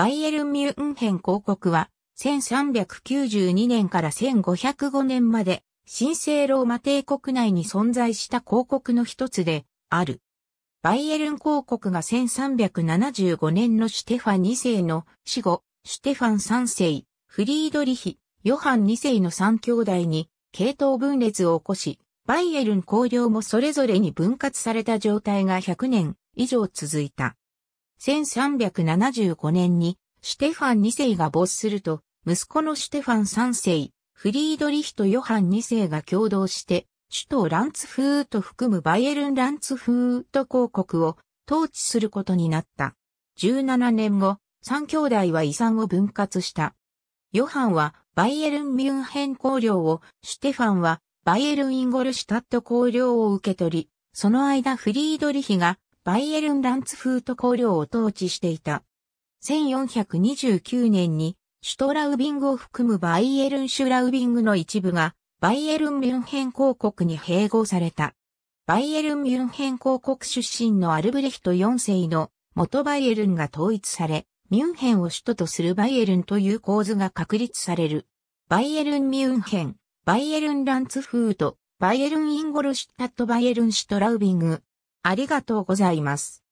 バイエルン・ミュンヘン公国は、1392年から1505年まで、神聖ローマ帝国内に存在した公国の一つで、ある。バイエルン公国が1375年のシュテファン2世の死後、シュテファン3世、フリードリヒ、ヨハン2世の3兄弟に、系統分裂を起こし、バイエルン公領もそれぞれに分割された状態が100年以上続いた。1375年にシュテファン2世が没すると、息子のシュテファン3世、フリードリヒとヨハン2世が共同して、首都ランツフーと含むバイエルンランツフーと公国を統治することになった。17年後、三兄弟は遺産を分割した。ヨハンはバイエルンミュンヘン公領を、シュテファンはバイエルンインゴルシュタット公領を受け取り、その間フリードリヒがバイエルン・ランツフート公領を統治していた。1429年に、シュトラウビングを含むバイエルン・シュラウビングの一部が、バイエルン・ミュンヘン公国に併合された。バイエルン・ミュンヘン公国出身のアルブレヒト4世の元バイエルンが統一され、ミュンヘンを首都とするバイエルンという構図が確立される。バイエルン・ミュンヘン、バイエルン・ランツフート、バイエルン・インゴルシュタット・バイエルン・シュトラウビング、ありがとうございます。